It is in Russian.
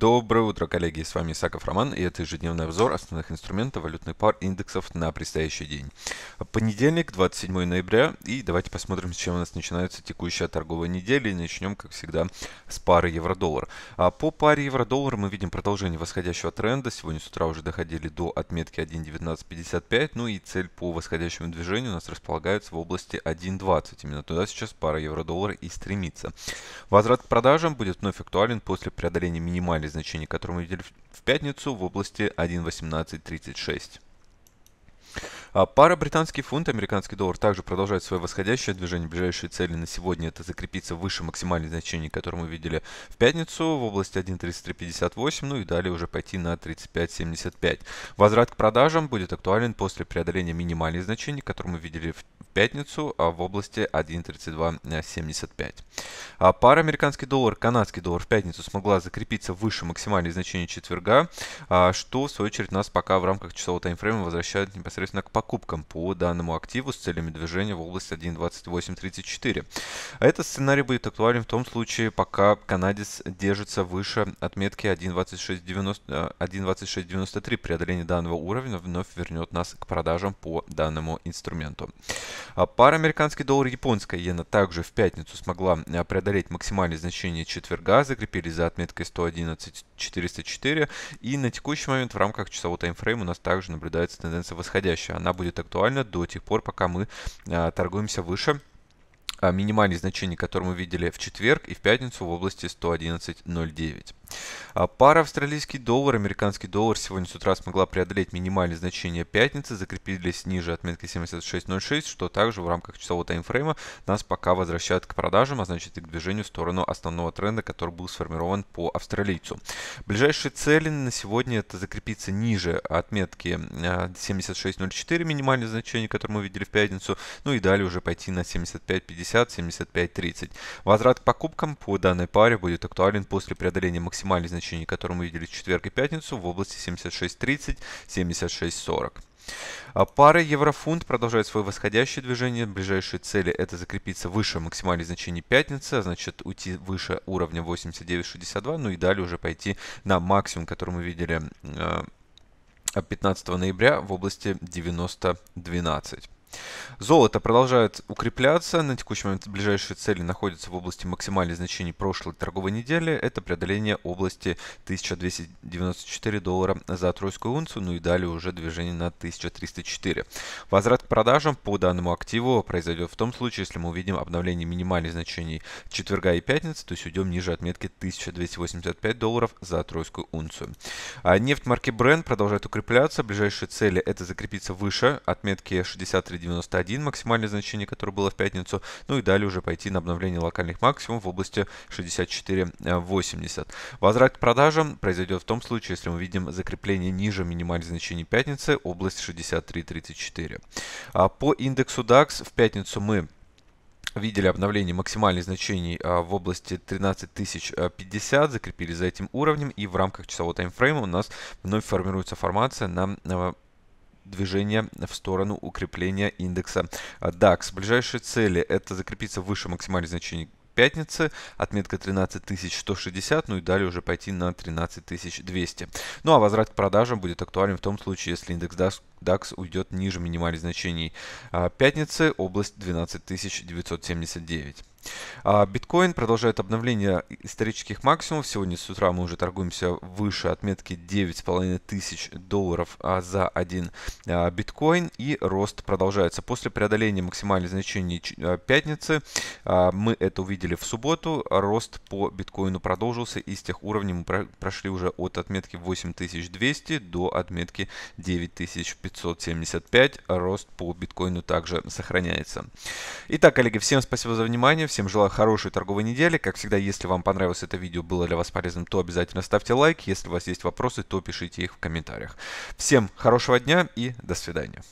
Доброе утро, коллеги! С вами Исаков Роман, и это ежедневный обзор основных инструментов валютных пар индексов на предстоящий день. Понедельник, 27 ноября, и давайте посмотрим, с чем у нас начинается текущая торговая неделя, и начнем, как всегда, с пары евро-доллар. А по паре евро-доллар мы видим продолжение восходящего тренда, сегодня с утра уже доходили до отметки 1.1955, ну и цель по восходящему движению у нас располагается в области 1.20, именно туда сейчас пара евро-доллар и стремится. Возврат к продажам будет вновь актуален после преодоления минимальной значение, которое мы видели в пятницу, в области 1.1836. А пара британский фунт, американский доллар также продолжает свое восходящее движение. Ближайшие цели на сегодня это закрепиться выше максимальных значений, которые мы видели в пятницу в области 1.3358, ну и далее уже пойти на 35.75. Возврат к продажам будет актуален после преодоления минимальных значений, которые мы видели в пятницу а в области 1.3275. А пара американский доллар, канадский доллар в пятницу смогла закрепиться выше максимальной значения четверга, а что в свою очередь нас пока в рамках часового таймфрейма возвращает непосредственно к покупкам по данному активу с целями движения в область 1.2834. Этот сценарий будет актуален в том случае, пока канадец держится выше отметки 1.2693. Преодоление данного уровня вновь вернет нас к продажам по данному инструменту. А пара американский доллар, и японская иена также в пятницу смогла а, преодолеть максимальные значения четверга, закрепились за отметкой 111.404 и на текущий момент в рамках часового таймфрейма у нас также наблюдается тенденция восходящая. Она будет актуальна до тех пор, пока мы а, торгуемся выше а, минимальные значения, которые мы видели в четверг и в пятницу в области 111.09. А, пара австралийский доллар, американский доллар сегодня с утра смогла преодолеть минимальные значения пятницы, закрепились ниже отметки 76.06, что также в рамках часового таймфрейма нас пока возвращает к продажам, а значит и к движению в сторону основного тренда, который был сформирован по австралийцу. Ближайшие цели на сегодня это закрепиться ниже отметки 76.04, минимальные значения, которые мы видели в пятницу, ну и далее уже пойти на 75.50 60, 75, 30. Возврат к покупкам по данной паре будет актуален после преодоления максимальных значений, которые мы видели в четверг и пятницу в области 76-30, 76.30, 76.40. Пара еврофунт продолжает свое восходящее движение. Ближайшие цели это закрепиться выше максимальных значений пятницы, а значит уйти выше уровня 89.62, ну и далее уже пойти на максимум, который мы видели 15 э, ноября в области 90.12. Золото продолжает укрепляться. На текущий момент ближайшие цели находятся в области максимальных значений прошлой торговой недели. Это преодоление области 1294 доллара за тройскую унцию, ну и далее уже движение на 1304. Возврат к продажам по данному активу произойдет в том случае, если мы увидим обновление минимальных значений четверга и пятницы, то есть уйдем ниже отметки 1285 долларов за тройскую унцию. А нефть марки Brent продолжает укрепляться. Ближайшие цели это закрепиться выше отметки 63 91 максимальное значение, которое было в пятницу, ну и далее уже пойти на обновление локальных максимум в области 64.80. Возврат к продажам произойдет в том случае, если мы видим закрепление ниже минимальных значений пятницы, область 63.34. А по индексу DAX в пятницу мы видели обновление максимальных значений а, в области 13050, закрепили за этим уровнем, и в рамках часового таймфрейма у нас вновь формируется формация на а, движение в сторону укрепления индекса DAX. Ближайшие цели это закрепиться выше максимальных значений пятницы, отметка 13160, ну и далее уже пойти на 13200. Ну а возврат к продажам будет актуален в том случае, если индекс DAX, DAX уйдет ниже минимальных значений а, пятницы, область 12979. А, биткоин продолжает обновление исторических максимумов. Сегодня с утра мы уже торгуемся выше отметки 9,5 тысяч долларов а, за один а, биткоин. И рост продолжается. После преодоления максимальных значения пятницы мы это увидели в субботу. Рост по биткоину продолжился. И с тех уровней мы прошли уже от отметки 8200 до отметки 9575. Рост по биткоину также сохраняется. Итак, коллеги, всем спасибо за внимание. Всем желаю хорошей торговой недели. Как всегда, если вам понравилось это видео, было для вас полезным, то обязательно ставьте лайк. Если у вас есть вопросы, то пишите их в комментариях. Всем хорошего дня и до свидания.